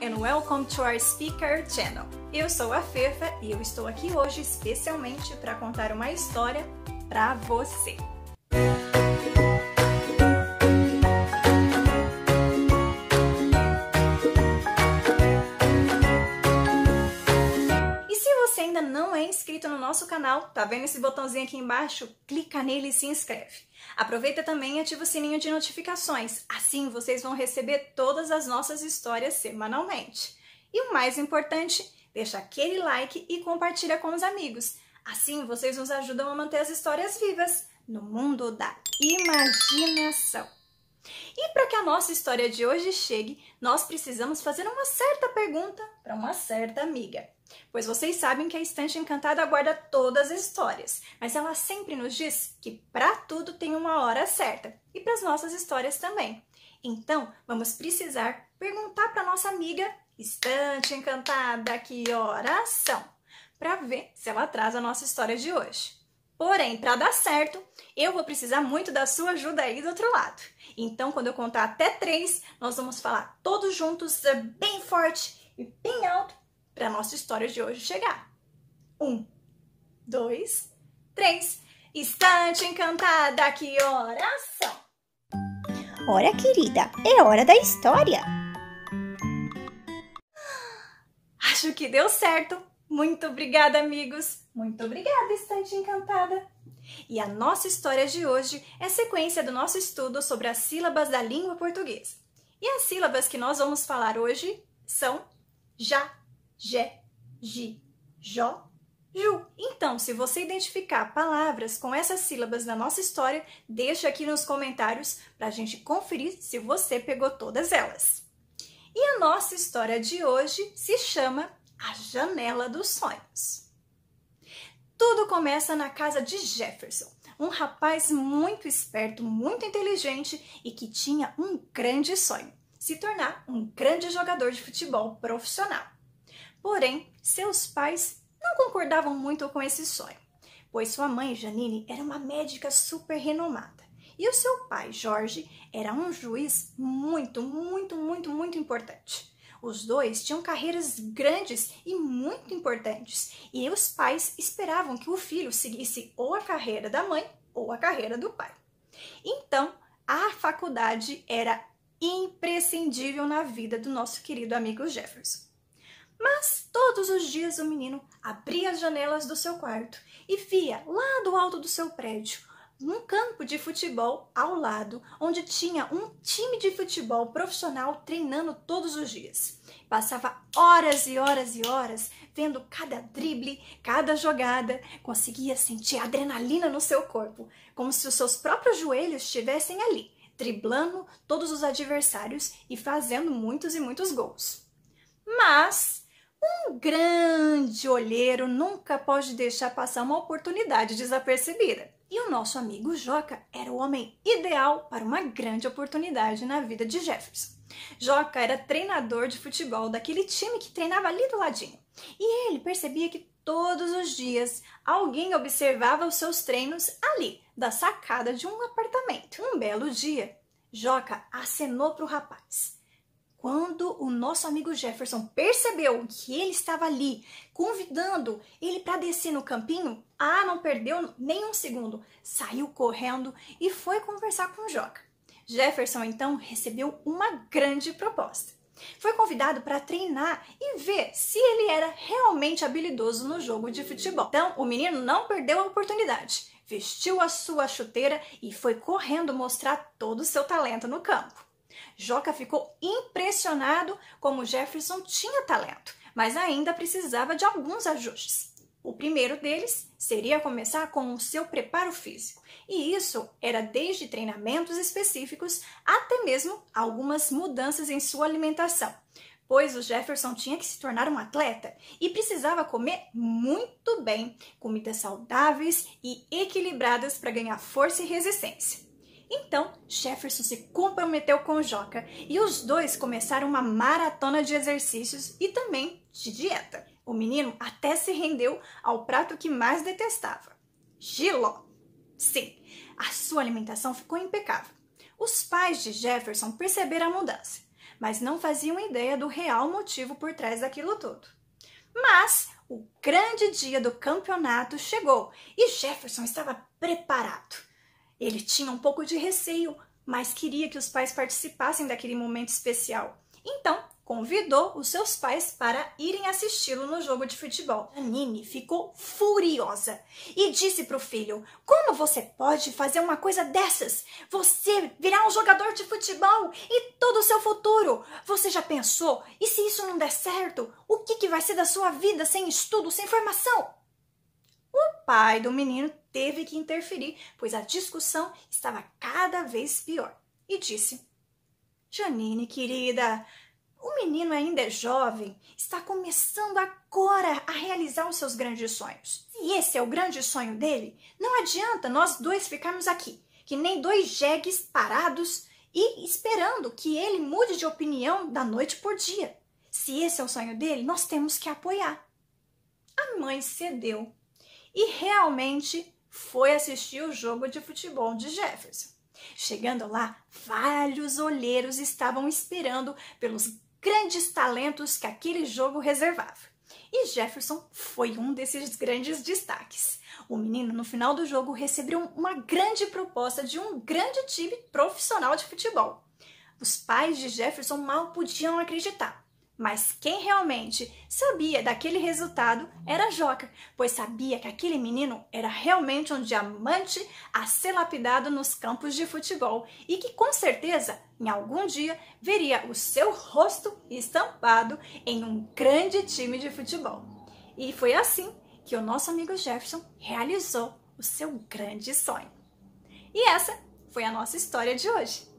and welcome to our speaker channel. Eu sou a Fefa e eu estou aqui hoje especialmente para contar uma história para você. nosso canal, tá vendo esse botãozinho aqui embaixo? Clica nele e se inscreve. Aproveita também e ativa o sininho de notificações, assim vocês vão receber todas as nossas histórias semanalmente. E o mais importante, deixa aquele like e compartilha com os amigos. Assim vocês nos ajudam a manter as histórias vivas no mundo da imaginação. E para que a nossa história de hoje chegue, nós precisamos fazer uma certa pergunta para uma certa amiga. Pois vocês sabem que a estante encantada guarda todas as histórias, mas ela sempre nos diz que para tudo tem uma hora certa e para as nossas histórias também. Então, vamos precisar perguntar para nossa amiga estante encantada que horas são, para ver se ela traz a nossa história de hoje. Porém, para dar certo, eu vou precisar muito da sua ajuda aí do outro lado. Então, quando eu contar até três, nós vamos falar todos juntos, bem forte e bem alto para nossa história de hoje chegar. Um, dois, três. Estante encantada, que são? Ora, querida, é hora da história! Acho que deu certo! Muito obrigada, amigos! Muito obrigada, Estante Encantada! E a nossa história de hoje é sequência do nosso estudo sobre as sílabas da língua portuguesa. E as sílabas que nós vamos falar hoje são já, je, ji, jó, ju. Então, se você identificar palavras com essas sílabas na nossa história, deixa aqui nos comentários para a gente conferir se você pegou todas elas. E a nossa história de hoje se chama A Janela dos Sonhos. Tudo começa na casa de Jefferson, um rapaz muito esperto, muito inteligente e que tinha um grande sonho: se tornar um grande jogador de futebol profissional. Porém, seus pais não concordavam muito com esse sonho, pois sua mãe, Janine, era uma médica super renomada. E o seu pai, Jorge, era um juiz muito, muito, muito, muito importante. Os dois tinham carreiras grandes e muito importantes, e os pais esperavam que o filho seguisse ou a carreira da mãe ou a carreira do pai. Então, a faculdade era imprescindível na vida do nosso querido amigo Jefferson. Mas todos os dias o menino abria as janelas do seu quarto e via lá do alto do seu prédio um campo de futebol ao lado, onde tinha um time de futebol profissional treinando todos os dias. Passava horas e horas e horas vendo cada drible, cada jogada, conseguia sentir adrenalina no seu corpo, como se os seus próprios joelhos estivessem ali, driblando todos os adversários e fazendo muitos e muitos gols. Mas um grande olheiro nunca pode deixar passar uma oportunidade desapercebida. E o nosso amigo Joca era o homem ideal para uma grande oportunidade na vida de Jefferson. Joca era treinador de futebol daquele time que treinava ali do ladinho. E ele percebia que todos os dias alguém observava os seus treinos ali, da sacada de um apartamento. Um belo dia, Joca acenou para o rapaz. Quando o nosso amigo Jefferson percebeu que ele estava ali, convidando ele para descer no campinho, ah, não perdeu nenhum segundo, saiu correndo e foi conversar com o Joca. Jefferson então recebeu uma grande proposta. Foi convidado para treinar e ver se ele era realmente habilidoso no jogo de futebol. Então, o menino não perdeu a oportunidade, vestiu a sua chuteira e foi correndo mostrar todo o seu talento no campo. Joca ficou impressionado como Jefferson tinha talento, mas ainda precisava de alguns ajustes. O primeiro deles seria começar com o seu preparo físico, e isso era desde treinamentos específicos até mesmo algumas mudanças em sua alimentação, pois o Jefferson tinha que se tornar um atleta e precisava comer muito bem, comidas saudáveis e equilibradas para ganhar força e resistência. Então, Jefferson se comprometeu com o Joca e os dois começaram uma maratona de exercícios e também de dieta. O menino até se rendeu ao prato que mais detestava: giló. Sim, a sua alimentação ficou impecável. Os pais de Jefferson perceberam a mudança, mas não faziam ideia do real motivo por trás daquilo tudo. Mas o grande dia do campeonato chegou e Jefferson estava preparado. Ele tinha um pouco de receio, mas queria que os pais participassem daquele momento especial. Então, convidou os seus pais para irem assisti-lo no jogo de futebol. Nini ficou furiosa e disse para o filho: Como você pode fazer uma coisa dessas? Você virá um jogador de futebol e todo o seu futuro. Você já pensou? E se isso não der certo? O que, que vai ser da sua vida sem estudo, sem formação? o pai do menino teve que interferir, pois a discussão estava cada vez pior, e disse: Janine, querida, o menino ainda é jovem, está começando agora a realizar os seus grandes sonhos. E esse é o grande sonho dele, não adianta nós dois ficarmos aqui, que nem dois jegues parados e esperando que ele mude de opinião da noite por dia. Se esse é o sonho dele, nós temos que apoiar. A mãe cedeu e realmente foi assistir o jogo de futebol de Jefferson. Chegando lá, vários olheiros estavam esperando pelos grandes talentos que aquele jogo reservava. E Jefferson foi um desses grandes destaques. O menino, no final do jogo, recebeu uma grande proposta de um grande time profissional de futebol. Os pais de Jefferson mal podiam acreditar. Mas quem realmente sabia daquele resultado era Joca, pois sabia que aquele menino era realmente um diamante a ser lapidado nos campos de futebol e que com certeza, em algum dia, veria o seu rosto estampado em um grande time de futebol. E foi assim que o nosso amigo Jefferson realizou o seu grande sonho. E essa foi a nossa história de hoje.